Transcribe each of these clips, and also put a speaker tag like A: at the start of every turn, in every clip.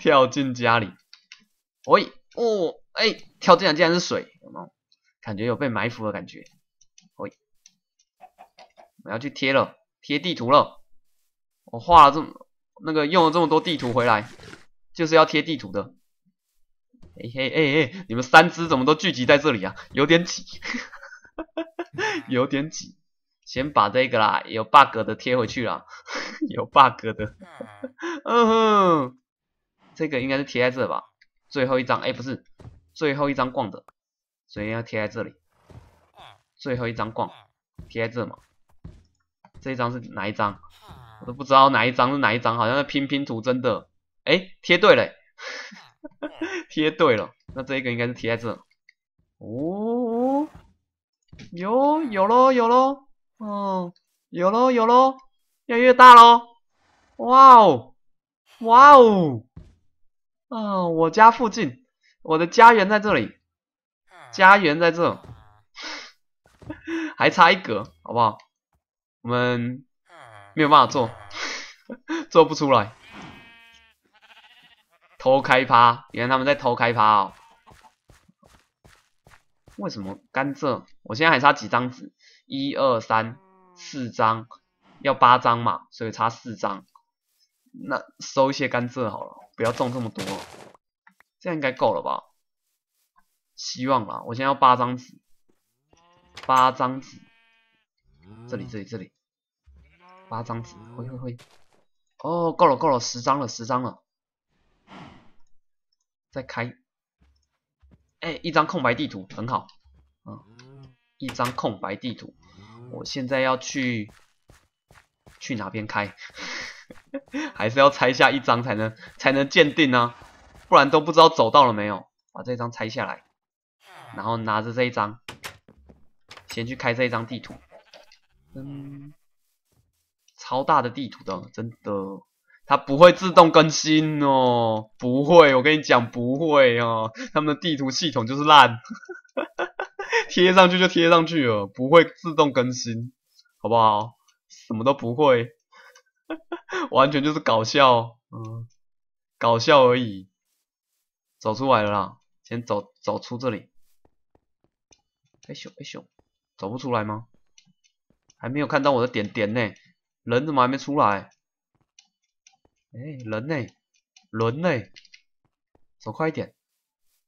A: 跳进家里，喂，哦，哎，跳进来竟然是水，感觉有被埋伏的感觉。喂，我要去贴了，贴地图了。我画了这么那个用了这么多地图回来，就是要贴地图的。嘿嘿，哎哎，你们三只怎么都聚集在这里啊？有点挤，有点挤。先把这个啦有 bug 的贴回去了，有 bug 的，嗯。这个应该是贴在这吧，最后一张哎，不是最后一张逛的，所以要贴在这里。最后一张逛，贴在这嘛？这一张是哪一张？我都不知道哪一张是哪一张，好像是拼拼图，真的。哎，贴对了，贴对了。那这一个应该是贴在这。哦，有有咯有咯，嗯，有咯有咯，越来越大咯。哇哦，哇哦！啊，我家附近，我的家园在这里，家园在这，还差一格，好不好？我们没有办法做，做不出来。偷开趴，你看他们在偷开趴哦。为什么甘蔗？我现在还差几张纸？一二三四张，要八张嘛，所以差四张。那收一些甘蔗好了。不要中这么多，这样应该够了吧？希望啦，我现在要八张纸，八张纸，这里这里这里，八张纸，灰灰灰，哦，够了够了，十张了十张了，再开。哎，一张空白地图，很好，嗯，一张空白地图，我现在要去去哪边开？还是要拆下一张才能才能鉴定呢，不然都不知道走到了没有。把这张拆下来，然后拿着这一张，先去开这一张地图。嗯，超大的地图的，真的，它不会自动更新哦，不会，我跟你讲不会哦，他们的地图系统就是烂，贴上去就贴上去了，不会自动更新，好不好？什么都不会，哈哈。完全就是搞笑，嗯，搞笑而已。走出来了啦，先走走出这里。哎咻哎咻，走不出来吗？还没有看到我的点点呢，人怎么还没出来？哎，人呢？人呢？走快一点。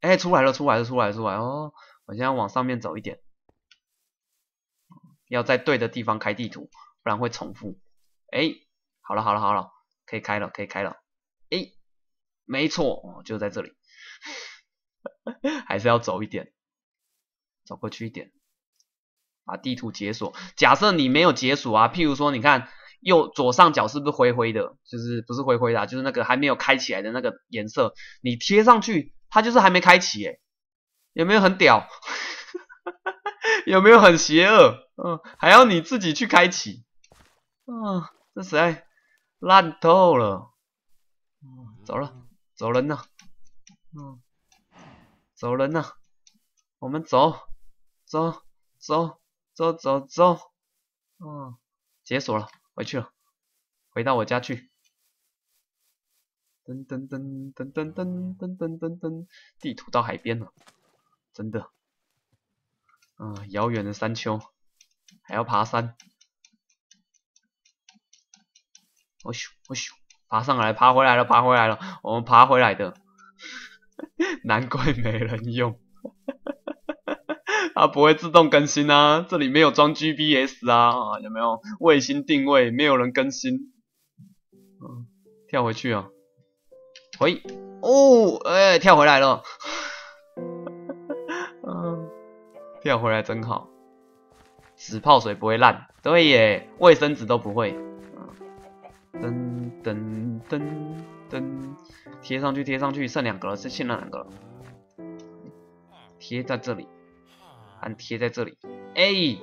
A: 哎，出来了出来了出来了出来哦。我现在往上面走一点，要在对的地方开地图，不然会重复。哎。好了好了好了，可以开了可以开了，诶，没错，就在这里，还是要走一点，走过去一点，把地图解锁。假设你没有解锁啊，譬如说，你看右左上角是不是灰灰的？就是不是灰灰的，就是那个还没有开起来的那个颜色。你贴上去，它就是还没开启，诶，有没有很屌？有没有很邪恶？嗯，还要你自己去开启。嗯，这谁？烂透了，走了，走人呢，嗯，走人呢，我们走，走，走，走，走，走，嗯，解锁了，回去了，回到我家去，噔噔噔噔噔噔噔噔噔噔，地图到海边了，真的，嗯，遥远的山丘，还要爬山。我咻我咻，爬上来，爬回来了，爬回来了，我们爬回来的，难怪没人用，它不会自动更新啊，这里没有装 GPS 啊，有没有卫星定位？没有人更新，嗯，跳回去啊，回，哦，哎，跳回来了，嗯，跳回来真好，纸泡水不会烂，对耶，卫生纸都不会。噔噔噔噔，贴上去，贴上去，剩两个了，剩现两个了。贴在这里，按贴在这里。哎，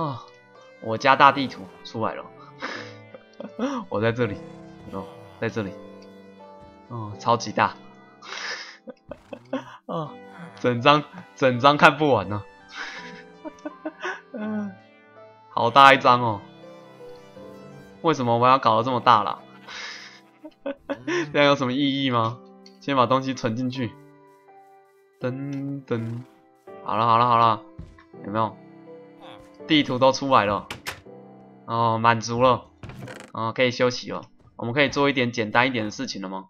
A: 啊，我家大地图出来了，我在这里，哦，在这里，哦，超级大，啊，整张整张看不完呢，哈嗯，好大一张哦。为什么我要搞得这么大啦？这样有什么意义吗？先把东西存进去，噔噔，好了好了好了，有没有？地图都出来了，哦，满足了，哦，可以休息了。我们可以做一点简单一点的事情了吗？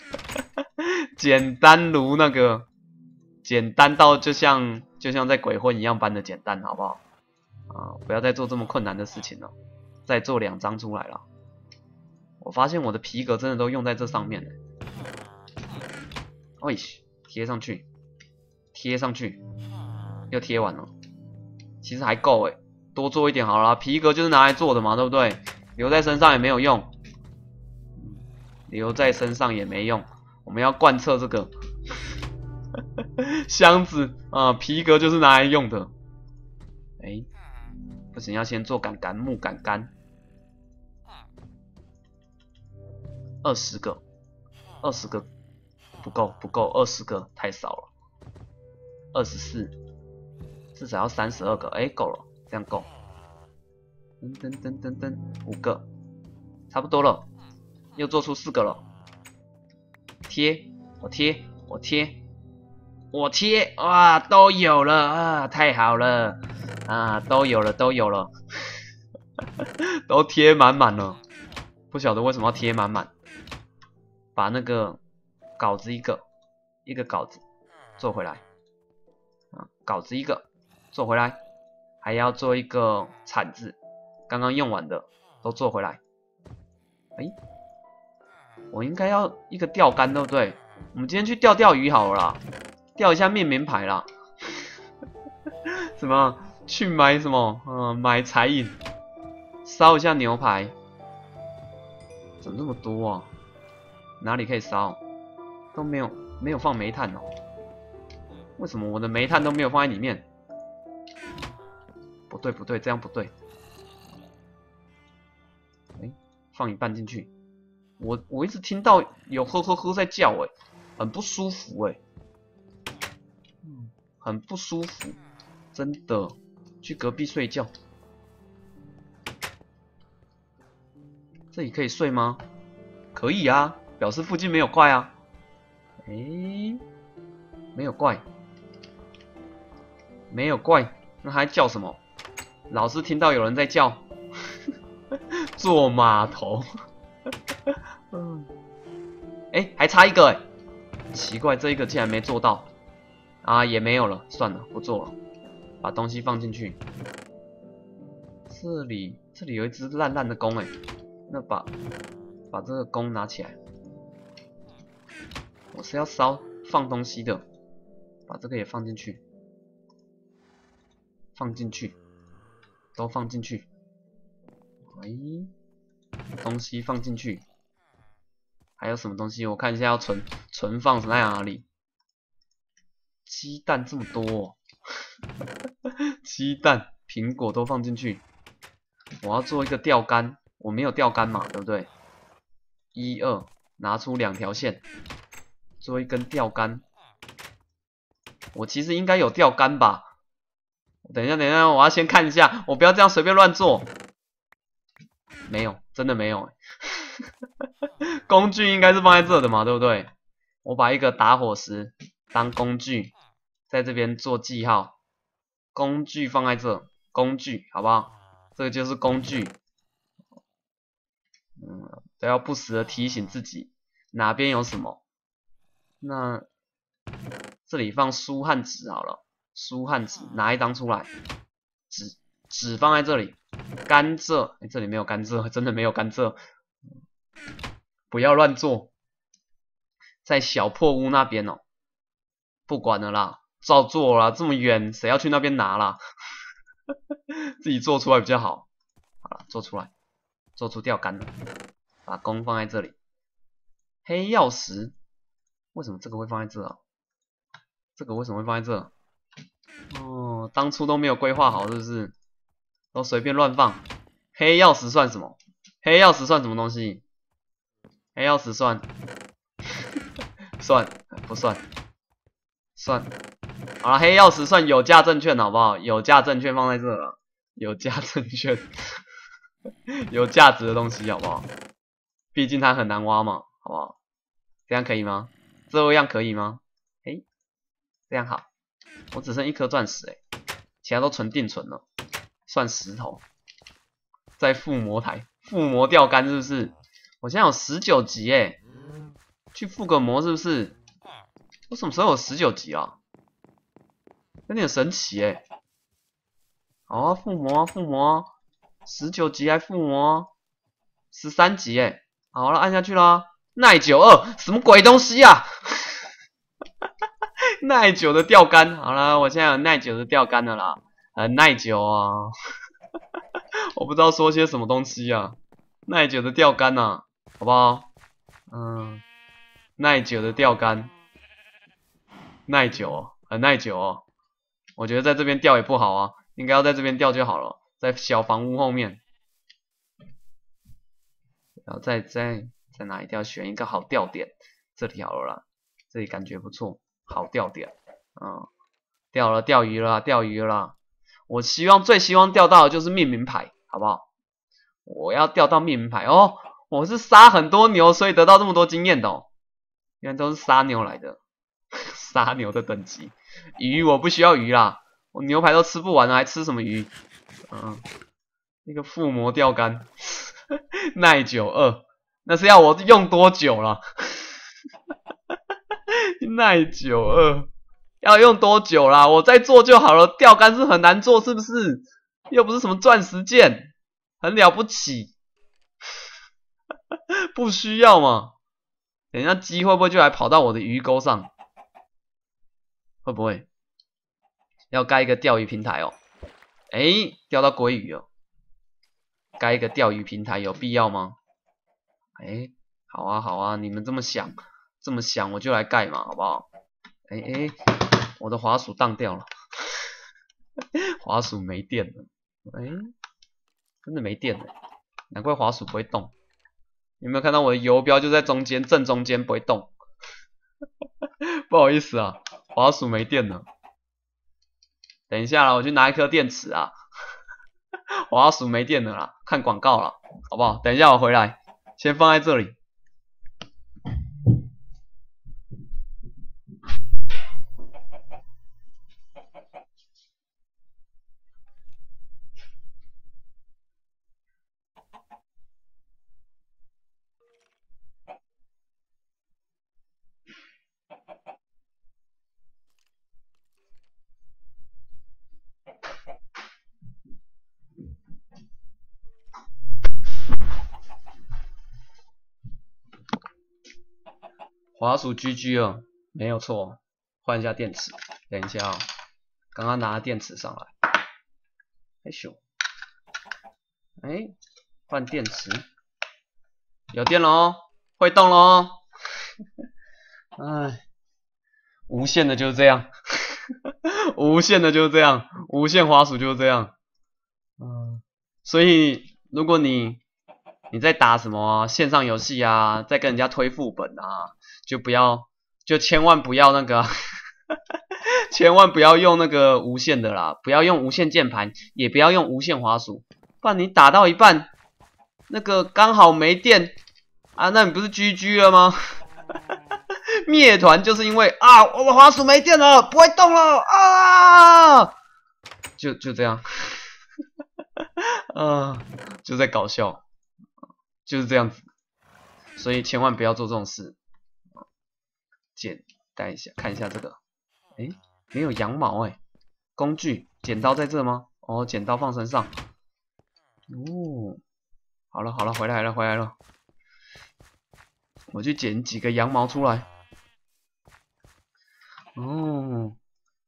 A: 简单如那个，简单到就像就像在鬼混一样般的简单，好不好？啊，不要再做这么困难的事情了。再做两张出来了，我发现我的皮革真的都用在这上面了。我去，贴上去，贴上去，又贴完了。其实还够哎，多做一点好了。皮革就是拿来做的嘛，对不对？留在身上也没有用，留在身上也没用。我们要贯彻这个 箱子啊，皮革就是拿来用的。哎，不行，要先做杆杆，木杆杆。二十个，二十个不够，不够，二十个太少了。二十四，至少要三十二个，哎，够了，这样够。噔噔噔噔噔，五个，差不多了，又做出四个了。贴，我贴，我贴，我贴，哇，都有了啊，太好了，啊，都有了，都有了，都贴满满了，不晓得为什么要贴满满。把那个稿子一个一个稿子做回来啊，稿子一个做回来，还要做一个铲子，刚刚用完的都做回来。哎，我应该要一个钓竿不对，我们今天去钓钓鱼好了，钓一下面名牌啦。什么？去买什么？嗯，买彩影，烧一下牛排。怎么那么多啊？哪里可以烧？都没有，没有放煤炭哦。为什么我的煤炭都没有放在里面？不对，不对，这样不对。哎，放一半进去。我我一直听到有呵呵呵在叫，哎，很不舒服，哎，很不舒服，真的。去隔壁睡觉。这里可以睡吗？可以啊。表示附近没有怪啊，哎，没有怪，没有怪，那还叫什么？老是听到有人在叫，做码头。嗯，哎，还差一个哎，奇怪，这一个竟然没做到，啊，也没有了，算了，不做了，把东西放进去。这里，这里有一只烂烂的弓哎，那把把这个弓拿起来。我是要烧放东西的，把这个也放进去，放进去，都放进去。喂，东西放进去，还有什么东西？我看一下要存存放在哪里。鸡蛋这么多，鸡蛋、苹果都放进去。我要做一个钓竿，我没有钓竿嘛，对不对？一二，拿出两条线。做一根钓竿，我其实应该有钓竿吧？等一下，等一下，我要先看一下，我不要这样随便乱做。没有，真的没有。工具应该是放在这的嘛，对不对？我把一个打火石当工具，在这边做记号。工具放在这，工具好不好？这个就是工具。嗯，都要不时的提醒自己哪边有什么。那这里放书和纸好了，书和纸拿一张出来，纸纸放在这里，甘蔗哎这里没有甘蔗，真的没有甘蔗，不要乱做，在小破屋那边哦，不管了啦，照做了，这么远谁要去那边拿啦？自己做出来比较好，好了做出来，做出钓竿，把弓放在这里，黑曜石。为什么这个会放在这啊？这个为什么会放在这？哦，当初都没有规划好，是不是？都随便乱放。黑曜石算什么？黑曜石算什么东西？黑曜石算？算不算？算。啊，黑曜石算有价证券好不好？有价证券放在这了。有价证券，有价值的东西好不好？毕竟它很难挖嘛，好不好？这样可以吗？这样可以吗？哎，这样好。我只剩一颗钻石哎，其他都存定存了，算石头。在附魔台附魔钓竿是不是？我现在有十九级哎，去附个魔是不是？我什么时候有十九级啊？有点神奇哎。好啊，附魔附魔，十九级还附魔，十三级哎，好了，按下去啦。耐久二什么鬼东西啊？耐久的钓竿，好了，我现在有耐久的钓竿的啦，很耐久啊。我不知道说些什么东西啊，耐久的钓竿呐，好不好？嗯，耐久的钓竿，耐久，很耐久哦。我觉得在这边钓也不好啊，应该要在这边钓就好了，在小房屋后面，然后再再。在哪一定要选一个好钓点？这条了了，这里感觉不错，好钓点。嗯，钓了，钓鱼了，钓鱼了。我希望最希望钓到的就是命名牌，好不好？我要钓到命名牌哦！我是杀很多牛，所以得到这么多经验的。哦。原来都是杀牛来的，杀牛的等级。鱼我不需要鱼啦，我牛排都吃不完了，还吃什么鱼？嗯，那个附魔钓竿，耐久二。那是要我用多久了？耐久二，要用多久啦？我再做就好了。钓竿是很难做，是不是？又不是什么钻石剑，很了不起，不需要嘛？等一下鸡会不会就来跑到我的鱼钩上？会不会？要盖一个钓鱼平台哦？哎，钓到鬼鱼哦！盖一个钓鱼平台有必要吗？哎，好啊，好啊，你们这么想，这么想，我就来盖嘛，好不好？哎哎，我的滑鼠荡掉了，滑鼠没电了，哎，真的没电了，难怪滑鼠不会动。有没有看到我的游标就在中间，正中间不会动？不好意思啊，滑鼠没电了。等一下啦，我去拿一颗电池啊。滑鼠没电了啦，看广告了，好不好？等一下我回来。先放在这里。滑鼠 GG 哦，没有错，换一下电池。等一下啊，刚刚拿电池上来，哎凶。哎，换电池，有电了哦，会动了哦。哎，无线的就是这样，无线的就是这样，无线滑鼠就是这样。嗯，所以如果你你在打什么线上游戏啊，在跟人家推副本啊。就不要，就千万不要那个，千万不要用那个无线的啦，不要用无线键盘，也不要用无线滑鼠。不然你打到一半，那个刚好没电啊，那你不是 GG 了吗？灭团就是因为啊，我的滑鼠没电了，不会动了啊！就就这样，啊，就在搞笑，就是这样子，所以千万不要做这种事。剪，戴一下，看一下这个，哎，没有羊毛哎，工具，剪刀在这吗？哦，剪刀放身上。哦，好了好了，回来了回来了，我去剪几个羊毛出来。哦，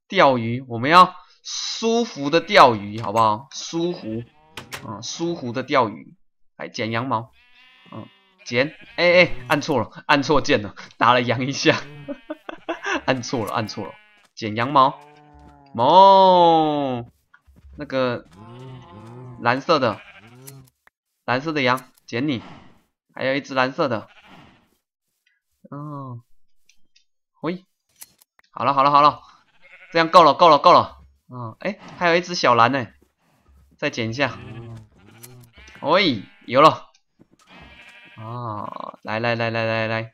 A: 钓鱼，我们要舒服的钓鱼，好不好？舒服，啊，舒服的钓鱼，来剪羊毛，嗯，剪，哎哎，按错了，按错键了，打了羊一下。按错了，按错了，剪羊毛，毛，那个蓝色的，蓝色的羊，剪你，还有一只蓝色的，哦，喂，好了好了好了，这样够了够了够了，嗯，哎，还有一只小蓝呢，再剪一下，喂，有了，哦，来来来来来来。